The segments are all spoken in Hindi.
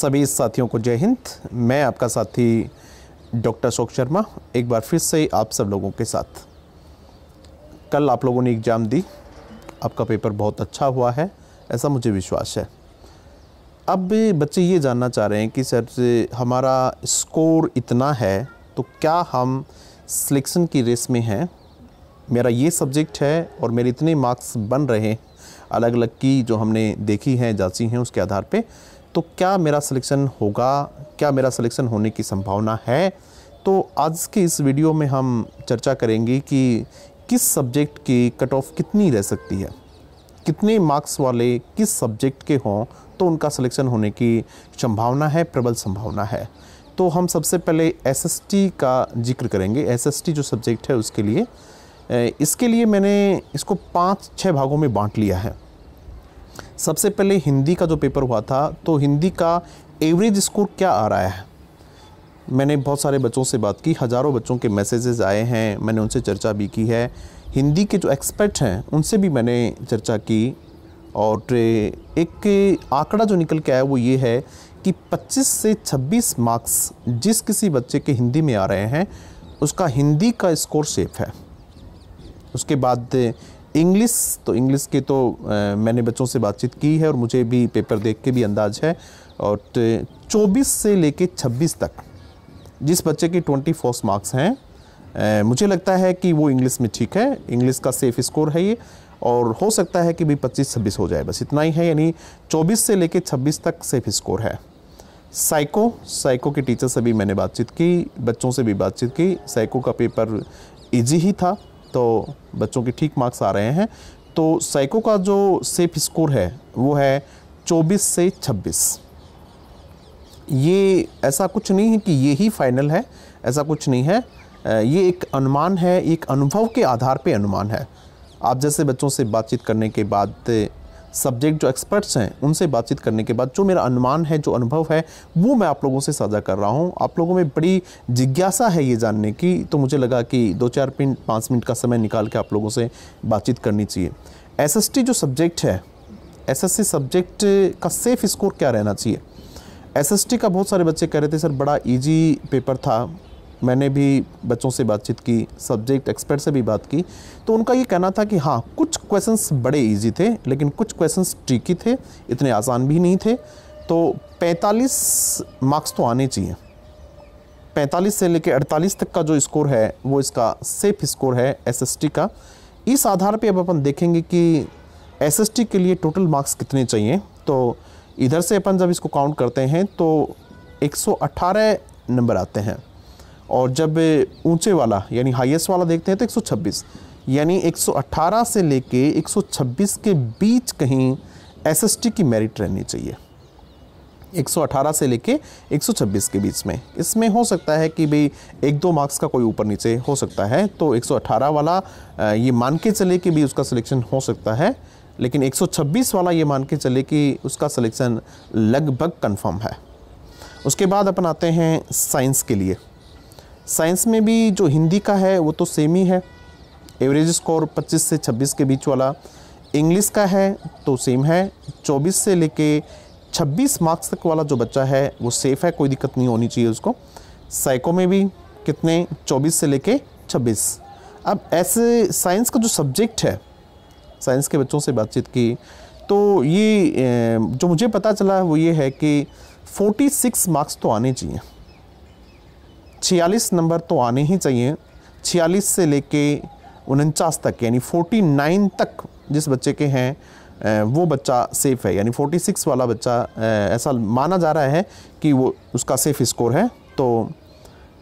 सभी साथियों को जय हिंद मैं आपका साथी डॉक्टर अशोक शर्मा एक बार फिर से आप सब लोगों के साथ कल आप लोगों ने एग्ज़ाम दी आपका पेपर बहुत अच्छा हुआ है ऐसा मुझे विश्वास है अब बच्चे ये जानना चाह रहे हैं कि सर हमारा स्कोर इतना है तो क्या हम सिलेक्शन की रेस में हैं मेरा ये सब्जेक्ट है और मेरे इतने मार्क्स बन रहे हैं अलग अलग की जो हमने देखी हैं जाँची हैं उसके आधार पे तो क्या मेरा सिलेक्शन होगा क्या मेरा सिलेक्शन होने की संभावना है तो आज के इस वीडियो में हम चर्चा करेंगे कि किस सब्जेक्ट की कट ऑफ कितनी रह सकती है कितने मार्क्स वाले किस सब्जेक्ट के हों तो उनका सिलेक्शन होने की संभावना है प्रबल संभावना है तो हम सबसे पहले एस का जिक्र करेंगे एस जो सब्जेक्ट है उसके लिए इसके लिए मैंने इसको पाँच छः भागों में बांट लिया है सबसे पहले हिंदी का जो पेपर हुआ था तो हिंदी का एवरेज स्कोर क्या आ रहा है मैंने बहुत सारे बच्चों से बात की हज़ारों बच्चों के मैसेजेस आए हैं मैंने उनसे चर्चा भी की है हिंदी के जो एक्सपर्ट हैं उनसे भी मैंने चर्चा की और एक आंकड़ा जो निकल के आया वो ये है कि 25 से 26 मार्क्स जिस किसी बच्चे के हिंदी में आ रहे हैं उसका हिंदी का स्कोर सेफ है उसके बाद इंग्लिश तो इंग्लिश की तो आ, मैंने बच्चों से बातचीत की है और मुझे भी पेपर देख के भी अंदाज है और चौबीस से लेके छब्बीस तक जिस बच्चे के ट्वेंटी फोर्स मार्क्स हैं मुझे लगता है कि वो इंग्लिश में ठीक है इंग्लिश का सेफ स्कोर है ये और हो सकता है कि भी पच्चीस छब्बीस हो जाए बस इतना ही है यानी चौबीस से लेके छब्बीस तक सेफ स्कोर है साइको साइको के टीचर से भी मैंने बातचीत की बच्चों से भी बातचीत की साइको का पेपर इजी ही था तो बच्चों के ठीक मार्क्स आ रहे हैं तो साइको का जो सेफ स्कोर है वो है 24 से 26 ये ऐसा कुछ नहीं है कि ये ही फाइनल है ऐसा कुछ नहीं है ये एक अनुमान है एक अनुभव के आधार पे अनुमान है आप जैसे बच्चों से बातचीत करने के बाद सब्जेक्ट जो एक्सपर्ट्स हैं उनसे बातचीत करने के बाद जो मेरा अनुमान है जो अनुभव है वो मैं आप लोगों से साझा कर रहा हूँ आप लोगों में बड़ी जिज्ञासा है ये जानने की तो मुझे लगा कि दो चार मिनट पाँच मिनट का समय निकाल के आप लोगों से बातचीत करनी चाहिए एस जो सब्जेक्ट है एस सब्जेक्ट का सेफ़ स्कोर क्या रहना चाहिए एस का बहुत सारे बच्चे कह रहे थे सर बड़ा ईजी पेपर था मैंने भी बच्चों से बातचीत की सब्जेक्ट एक्सपर्ट से भी बात की तो उनका ये कहना था कि हाँ कुछ क्वेश्चंस बड़े इजी थे लेकिन कुछ क्वेश्चंस ट्रिकी थे इतने आसान भी नहीं थे तो 45 मार्क्स तो आने चाहिए 45 से लेकर 48 तक का जो स्कोर है वो इसका सेफ स्कोर है एस का इस आधार पर अब अपन देखेंगे कि एस के लिए टोटल मार्क्स कितने चाहिए तो इधर से अपन जब इसको काउंट करते हैं तो 118 नंबर आते हैं और जब ऊंचे वाला यानी हाईएस्ट वाला देखते हैं तो 126 यानी 118 से लेके 126 के बीच कहीं एसएसटी की मेरिट रहनी चाहिए 118 से लेके 126 के बीच में इसमें हो सकता है कि भाई एक दो मार्क्स का कोई ऊपर नीचे हो सकता है तो 118 वाला ये मान के चले कि भी उसका सिलेक्शन हो सकता है लेकिन 126 वाला ये मान के चले कि उसका सिलेक्शन लगभग कंफर्म है उसके बाद अपन आते हैं साइंस के लिए साइंस में भी जो हिंदी का है वो तो सेम ही है एवरेज स्कोर 25 से 26 के बीच वाला इंग्लिश का है तो सेम है 24 से लेके 26 मार्क्स तक वाला जो बच्चा है वो सेफ़ है कोई दिक्कत नहीं होनी चाहिए उसको साइको में भी कितने 24 से लेके 26 अब ऐसे साइंस का जो सब्जेक्ट है साइंस के बच्चों से बातचीत की तो ये जो मुझे पता चला वो ये है कि 46 मार्क्स तो आने चाहिए छियालीस नंबर तो आने ही चाहिए छियालीस से लेके उनचास तक यानी फोर्टी नाइन तक जिस बच्चे के हैं वो बच्चा सेफ़ है यानी फोर्टी सिक्स वाला बच्चा ऐसा माना जा रहा है कि वो उसका सेफ़ स्कोर है तो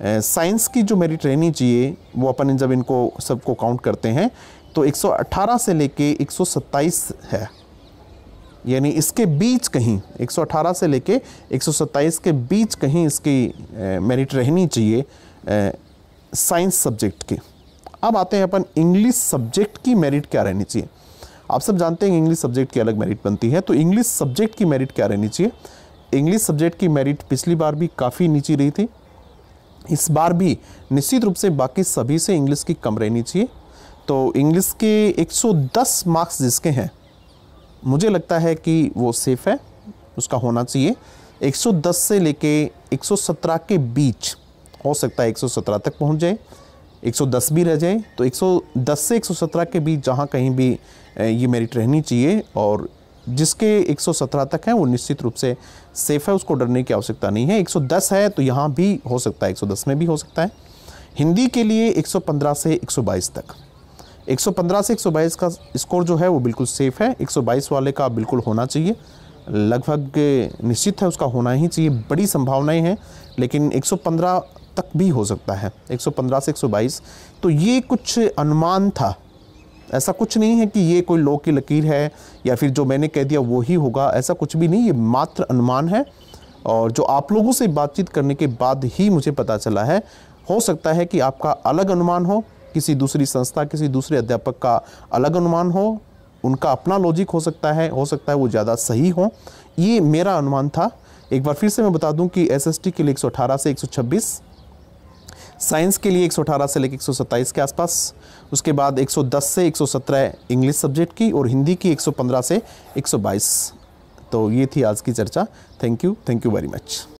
साइंस की जो मेरी ट्रेनिंग चाहिए वो अपन जब इनको सबको काउंट करते हैं तो 118 से लेके 127 है यानी इसके बीच कहीं 118 से लेके 127 के बीच कहीं इसकी मेरिट रहनी चाहिए साइंस सब्जेक्ट की अब आते हैं अपन इंग्लिश सब्जेक्ट की मेरिट क्या रहनी चाहिए आप सब जानते हैं इंग्लिश सब्जेक्ट की अलग मेरिट बनती है तो इंग्लिश सब्जेक्ट की मेरिट क्या रहनी चाहिए इंग्लिश सब्जेक्ट की मेरिट पिछली बार भी काफ़ी नीची रही थी इस बार भी निश्चित रूप से बाकी सभी से इंग्लिश की कम रहनी चाहिए तो इंग्लिश के 110 मार्क्स जिसके हैं मुझे लगता है कि वो सेफ़ है उसका होना चाहिए 110 से लेके 117 के बीच हो सकता है 117 तक पहुंच जाए 110 भी रह जाए तो 110 से 117 के बीच जहां कहीं भी ये मेरिट रहनी चाहिए और जिसके 117 तक है वो निश्चित रूप से सेफ़ है उसको डरने की आवश्यकता नहीं है 110 है तो यहाँ भी हो सकता है 110 में भी हो सकता है हिंदी के लिए 115 से 122 तक 115 से 122 का स्कोर जो है वो बिल्कुल सेफ़ है 122 वाले का बिल्कुल होना चाहिए लगभग निश्चित है उसका होना ही चाहिए बड़ी संभावनाएं हैं लेकिन 115 तक भी हो सकता है 115 से 122 तो ये कुछ अनुमान था ऐसा कुछ नहीं है कि ये कोई लो की लकीर है या फिर जो मैंने कह दिया वो ही होगा ऐसा कुछ भी नहीं ये मात्र अनुमान है और जो आप लोगों से बातचीत करने के बाद ही मुझे पता चला है हो सकता है कि आपका अलग अनुमान हो किसी दूसरी संस्था किसी दूसरे अध्यापक का अलग अनुमान हो उनका अपना लॉजिक हो सकता है हो सकता है वो ज़्यादा सही हो ये मेरा अनुमान था एक बार फिर से मैं बता दूं कि एसएसटी के लिए 118 से 126 साइंस के लिए 118 से लेकर 127 के आसपास उसके बाद 110 से 117 इंग्लिश सब्जेक्ट की और हिंदी की 115 से 122 तो ये थी आज की चर्चा thank you thank you very much